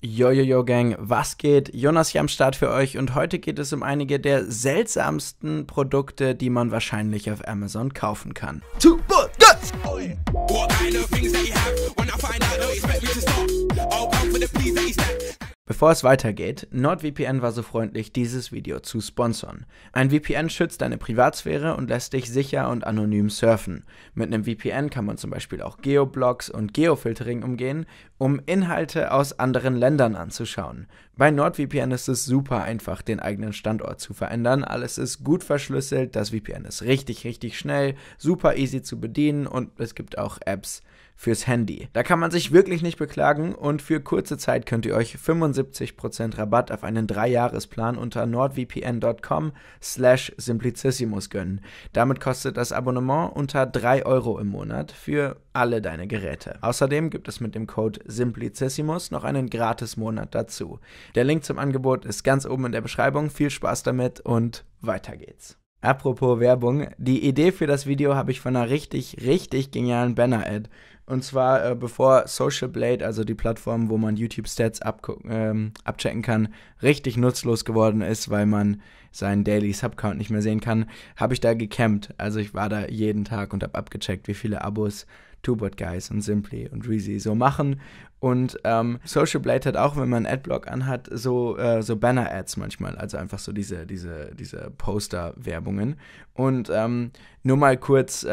Yo, yo, yo, Gang, was geht? Jonas hier am Start für euch und heute geht es um einige der seltsamsten Produkte, die man wahrscheinlich auf Amazon kaufen kann. Bevor es weitergeht, NordVPN war so freundlich, dieses Video zu sponsern. Ein VPN schützt deine Privatsphäre und lässt dich sicher und anonym surfen. Mit einem VPN kann man zum Beispiel auch Geoblocks und Geofiltering umgehen, um Inhalte aus anderen Ländern anzuschauen. Bei NordVPN ist es super einfach, den eigenen Standort zu verändern. Alles ist gut verschlüsselt, das VPN ist richtig, richtig schnell, super easy zu bedienen und es gibt auch Apps fürs Handy. Da kann man sich wirklich nicht beklagen und für kurze Zeit könnt ihr euch 65 75% Rabatt auf einen 3-Jahres-Plan unter nordvpn.com slash simplicissimus gönnen. Damit kostet das Abonnement unter 3 Euro im Monat für alle deine Geräte. Außerdem gibt es mit dem Code simplicissimus noch einen Gratis-Monat dazu. Der Link zum Angebot ist ganz oben in der Beschreibung. Viel Spaß damit und weiter geht's. Apropos Werbung, die Idee für das Video habe ich von einer richtig, richtig genialen Banner-Ad. Und zwar äh, bevor Social Blade, also die Plattform, wo man YouTube-Stats ähm, abchecken kann, richtig nutzlos geworden ist, weil man seinen Daily Subcount nicht mehr sehen kann, habe ich da gecampt. Also ich war da jeden Tag und habe abgecheckt, wie viele Abos Two-Bot Guys und Simply und Reezy so machen. Und ähm, Social Blade hat auch, wenn man Adblock anhat, so, äh, so Banner-Ads manchmal, also einfach so diese, diese, diese Poster-Werbungen. Und ähm, nur mal kurz äh,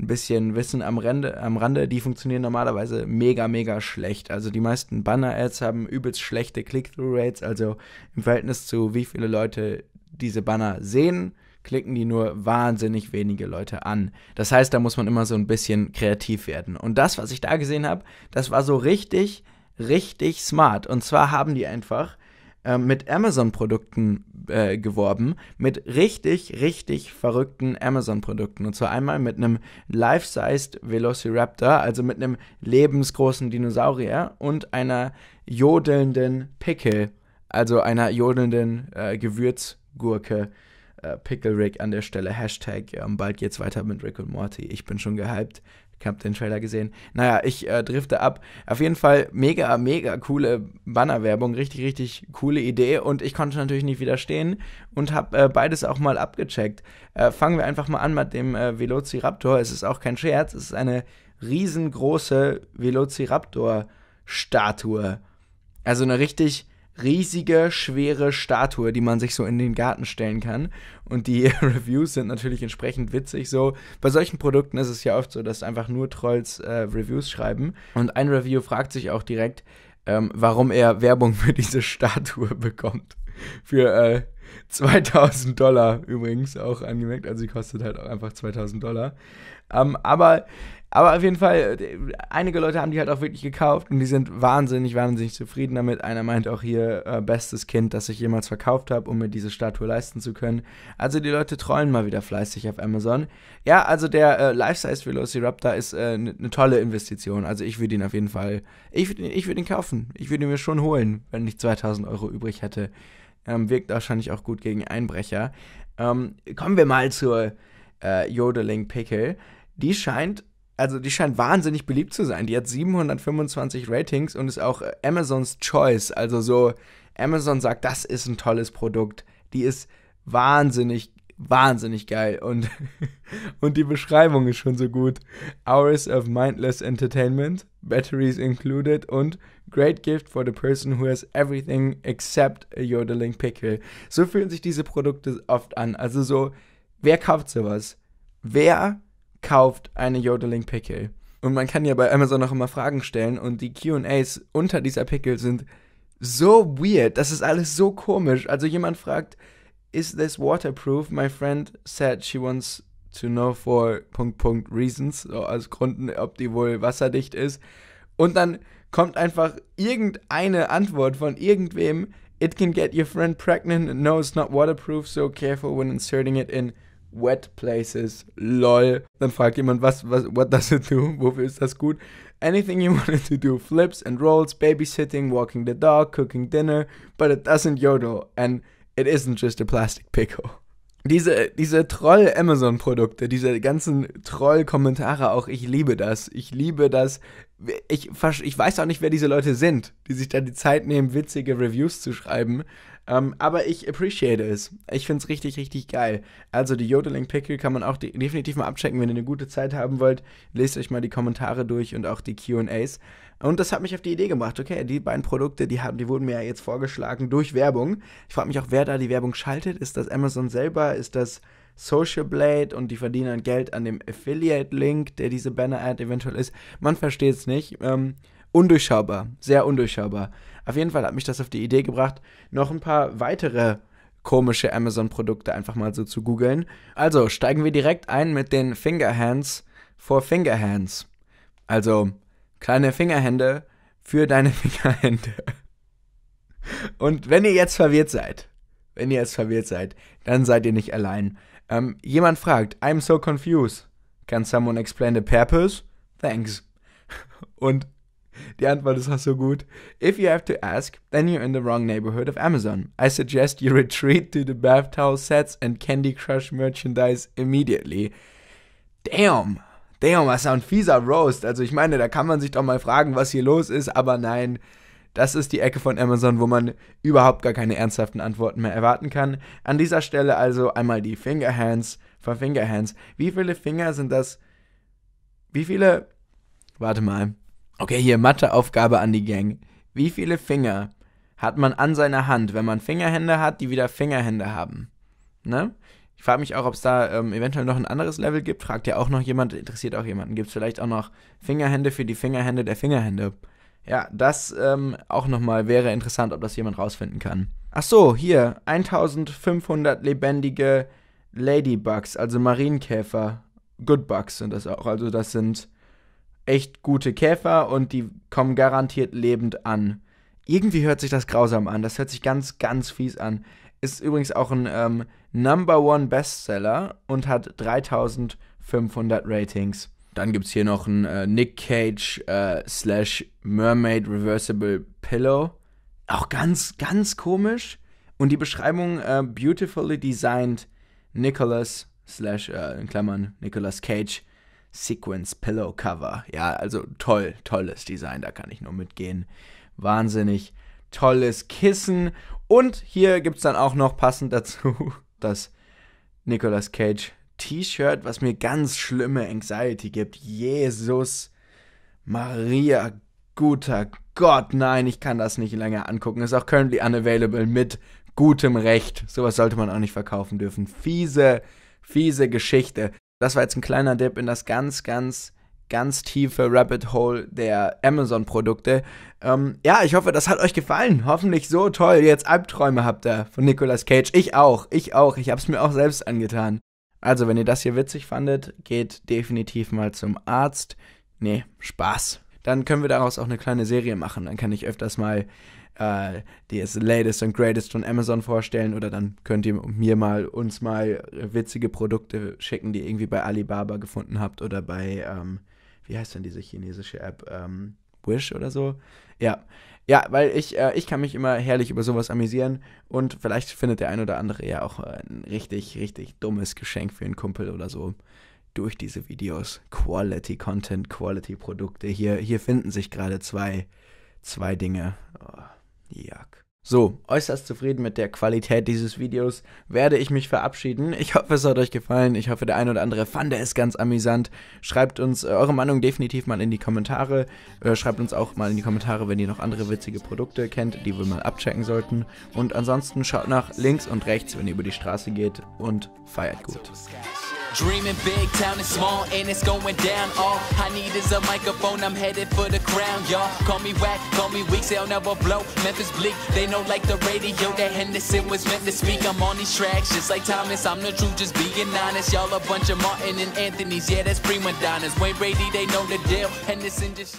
ein bisschen Wissen am Rande, am Rande, die funktionieren normalerweise mega, mega schlecht. Also die meisten Banner-Ads haben übelst schlechte Click-Through-Rates, also im Verhältnis zu wie viele Leute diese Banner sehen, klicken die nur wahnsinnig wenige Leute an. Das heißt, da muss man immer so ein bisschen kreativ werden. Und das, was ich da gesehen habe, das war so richtig, richtig smart. Und zwar haben die einfach ähm, mit Amazon-Produkten äh, geworben, mit richtig, richtig verrückten Amazon-Produkten. Und zwar einmal mit einem life-sized Velociraptor, also mit einem lebensgroßen Dinosaurier und einer jodelnden Pickel, also einer jodelnden äh, Gewürzgurke äh, Pickle Rick an der Stelle. Hashtag, ähm, bald geht's weiter mit Rick und Morty. Ich bin schon gehypt. Ich habe den Trailer gesehen. Naja, ich äh, drifte ab. Auf jeden Fall mega, mega coole Bannerwerbung. Richtig, richtig coole Idee. Und ich konnte natürlich nicht widerstehen und habe äh, beides auch mal abgecheckt. Äh, fangen wir einfach mal an mit dem äh, Velociraptor. Es ist auch kein Scherz. Es ist eine riesengroße Velociraptor-Statue. Also eine richtig riesige, schwere Statue, die man sich so in den Garten stellen kann. Und die Reviews sind natürlich entsprechend witzig. So, bei solchen Produkten ist es ja oft so, dass einfach nur Trolls äh, Reviews schreiben. Und ein Review fragt sich auch direkt, ähm, warum er Werbung für diese Statue bekommt. Für äh, 2000 Dollar übrigens auch angemerkt. Also sie kostet halt auch einfach 2000 Dollar. Ähm, aber, aber auf jeden Fall, äh, einige Leute haben die halt auch wirklich gekauft und die sind wahnsinnig, wahnsinnig zufrieden damit. Einer meint auch hier, äh, bestes Kind, das ich jemals verkauft habe, um mir diese Statue leisten zu können. Also die Leute trollen mal wieder fleißig auf Amazon. Ja, also der äh, Life-Size Velociraptor ist eine äh, ne, ne tolle Investition. Also ich würde ihn auf jeden Fall, ich würde ich würd ihn kaufen. Ich würde ihn mir schon holen, wenn ich 2000 Euro übrig hätte. Ähm, wirkt wahrscheinlich auch gut gegen Einbrecher. Ähm, kommen wir mal zur äh, Jodeling Pickle. Die scheint, also die scheint wahnsinnig beliebt zu sein. Die hat 725 Ratings und ist auch äh, Amazons Choice. Also so, Amazon sagt, das ist ein tolles Produkt. Die ist wahnsinnig wahnsinnig geil und, und die Beschreibung ist schon so gut. Hours of mindless entertainment, batteries included und great gift for the person who has everything except a yodeling pickle. So fühlen sich diese Produkte oft an. Also so, wer kauft sowas? Wer kauft eine yodeling pickle? Und man kann ja bei Amazon auch immer Fragen stellen und die QAs unter dieser Pickle sind so weird. Das ist alles so komisch. Also jemand fragt, is this waterproof? My friend said she wants to know for Punkt, Punkt, reasons, so aus Gründen, ob die wohl wasserdicht ist. Und dann kommt einfach irgendeine Antwort von irgendwem. It can get your friend pregnant. No, it's not waterproof, so careful when inserting it in wet places. Lol. Dann fragt jemand, was, was, what does it do? Wofür ist das gut? Anything you wanted to do. Flips and rolls, babysitting, walking the dog, cooking dinner, but it doesn't yodel. And it isn't just a plastic pickle. Diese, diese Troll-Amazon-Produkte, diese ganzen Troll-Kommentare auch, ich liebe das. Ich liebe das, ich, ich weiß auch nicht, wer diese Leute sind, die sich dann die Zeit nehmen, witzige Reviews zu schreiben. Ähm, aber ich appreciate es. Ich finde es richtig, richtig geil. Also die Jodeling Pickle kann man auch de definitiv mal abchecken, wenn ihr eine gute Zeit haben wollt. Lest euch mal die Kommentare durch und auch die QAs. Und das hat mich auf die Idee gebracht, okay, die beiden Produkte, die, haben, die wurden mir ja jetzt vorgeschlagen durch Werbung. Ich frage mich auch, wer da die Werbung schaltet. Ist das Amazon selber? Ist das Social Blade und die verdienen dann Geld an dem Affiliate-Link, der diese Banner-Ad eventuell ist. Man versteht es nicht. Ähm, undurchschaubar, sehr undurchschaubar. Auf jeden Fall hat mich das auf die Idee gebracht, noch ein paar weitere komische Amazon-Produkte einfach mal so zu googeln. Also steigen wir direkt ein mit den Fingerhands for Fingerhands. Also kleine Fingerhände für deine Fingerhände. Und wenn ihr jetzt verwirrt seid, wenn ihr jetzt verwirrt seid, dann seid ihr nicht allein. Ähm, jemand fragt, I'm so confused. Can someone explain the purpose? Thanks. Und die Antwort ist auch so gut. If you have to ask, then you're in the wrong neighborhood of Amazon. I suggest you retreat to the bath sets and Candy Crush merchandise immediately. Damn. Damn, was ist ein fieser Roast. Also ich meine, da kann man sich doch mal fragen, was hier los ist, aber nein, das ist die Ecke von Amazon, wo man überhaupt gar keine ernsthaften Antworten mehr erwarten kann. An dieser Stelle also einmal die Fingerhands von Fingerhands. Wie viele Finger sind das? Wie viele? Warte mal. Okay, hier Matheaufgabe an die Gang. Wie viele Finger hat man an seiner Hand, wenn man Fingerhände hat, die wieder Fingerhände haben? Ne? Ich frage mich auch, ob es da ähm, eventuell noch ein anderes Level gibt. Fragt ja auch noch jemand, interessiert auch jemanden. Gibt es vielleicht auch noch Fingerhände für die Fingerhände der Fingerhände? Ja, das ähm, auch nochmal wäre interessant, ob das jemand rausfinden kann. Ach so, hier 1500 lebendige Ladybugs, also Marienkäfer. Good Bugs sind das auch. Also das sind echt gute Käfer und die kommen garantiert lebend an. Irgendwie hört sich das grausam an. Das hört sich ganz, ganz fies an. Ist übrigens auch ein ähm, Number One Bestseller und hat 3500 Ratings. Dann gibt es hier noch ein äh, Nick Cage äh, slash Mermaid Reversible Pillow. Auch ganz, ganz komisch. Und die Beschreibung äh, beautifully designed Nicholas slash, äh, in Klammern, Nicholas Cage Sequence Pillow Cover. Ja, also toll, tolles Design, da kann ich nur mitgehen. Wahnsinnig tolles Kissen. Und hier gibt es dann auch noch passend dazu das Nicholas Cage T-Shirt, was mir ganz schlimme Anxiety gibt. Jesus, Maria, guter Gott, nein, ich kann das nicht länger angucken. Ist auch currently unavailable mit gutem Recht. Sowas sollte man auch nicht verkaufen dürfen. Fiese, fiese Geschichte. Das war jetzt ein kleiner Dip in das ganz, ganz ganz tiefe Rabbit Hole der Amazon-Produkte. Ähm, ja, ich hoffe, das hat euch gefallen. Hoffentlich so toll. Jetzt Albträume habt ihr von Nicolas Cage. Ich auch, ich auch. Ich hab's mir auch selbst angetan. Also, wenn ihr das hier witzig fandet, geht definitiv mal zum Arzt. Nee, Spaß. Dann können wir daraus auch eine kleine Serie machen. Dann kann ich öfters mal äh, das Latest und Greatest von Amazon vorstellen oder dann könnt ihr mir mal uns mal witzige Produkte schicken, die ihr irgendwie bei Alibaba gefunden habt oder bei, ähm, wie heißt denn diese chinesische App? Ähm, Wish oder so. Ja, ja, weil ich, äh, ich kann mich immer herrlich über sowas amüsieren und vielleicht findet der ein oder andere ja auch äh, ein richtig, richtig dummes Geschenk für einen Kumpel oder so durch diese Videos. Quality Content, Quality Produkte. Hier, hier finden sich gerade zwei, zwei Dinge. Oh, yuck. So, äußerst zufrieden mit der Qualität dieses Videos werde ich mich verabschieden. Ich hoffe, es hat euch gefallen. Ich hoffe, der ein oder andere fand es ganz amüsant. Schreibt uns äh, eure Meinung definitiv mal in die Kommentare. Äh, schreibt uns auch mal in die Kommentare, wenn ihr noch andere witzige Produkte kennt, die wir mal abchecken sollten. Und ansonsten schaut nach links und rechts, wenn ihr über die Straße geht und feiert gut. Dreaming big, town is small, and it's going down. All I need is a microphone, I'm headed for the crown, y'all. Call me whack, call me weak, i will never blow. Memphis bleak, they know like the radio that Henderson was meant to speak. I'm on these tracks, just like Thomas, I'm the truth, just being honest. Y'all a bunch of Martin and Anthony's, yeah, that's prima donnas. Wayne Brady, they know the deal. Henderson just.